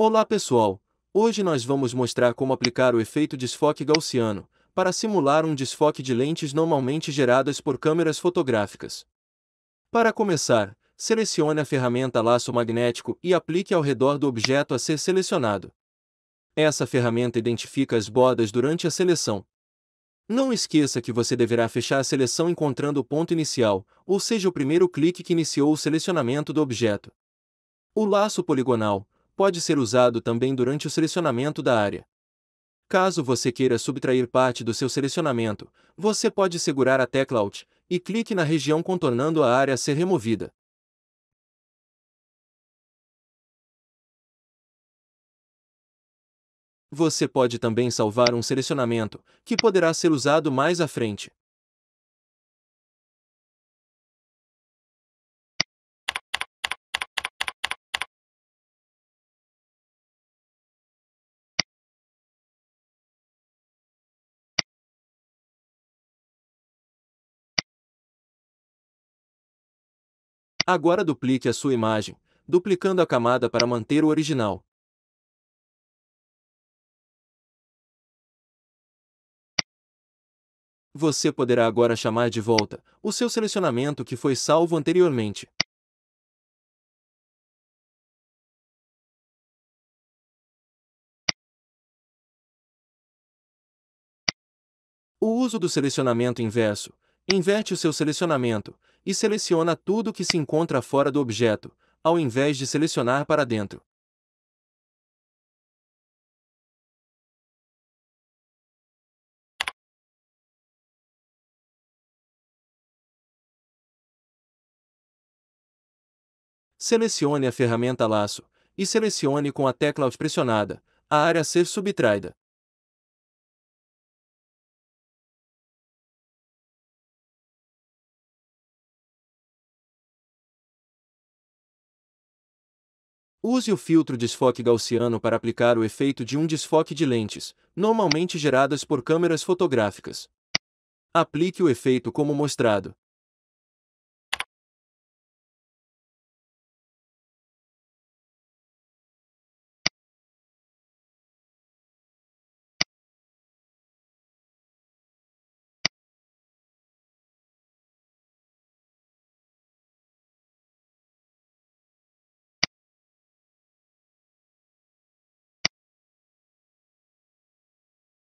Olá pessoal, hoje nós vamos mostrar como aplicar o efeito desfoque gaussiano, para simular um desfoque de lentes normalmente geradas por câmeras fotográficas. Para começar, selecione a ferramenta laço magnético e aplique ao redor do objeto a ser selecionado. Essa ferramenta identifica as bordas durante a seleção. Não esqueça que você deverá fechar a seleção encontrando o ponto inicial, ou seja, o primeiro clique que iniciou o selecionamento do objeto. O laço poligonal, pode ser usado também durante o selecionamento da área. Caso você queira subtrair parte do seu selecionamento, você pode segurar a tecla Alt e clique na região contornando a área a ser removida. Você pode também salvar um selecionamento, que poderá ser usado mais à frente. Agora duplique a sua imagem, duplicando a camada para manter o original. Você poderá agora chamar de volta o seu selecionamento que foi salvo anteriormente. O uso do selecionamento inverso inverte o seu selecionamento, e seleciona tudo que se encontra fora do objeto, ao invés de selecionar para dentro. Selecione a ferramenta laço e selecione com a tecla Alt pressionada a área a ser subtraída. Use o filtro desfoque gaussiano para aplicar o efeito de um desfoque de lentes, normalmente geradas por câmeras fotográficas. Aplique o efeito como mostrado.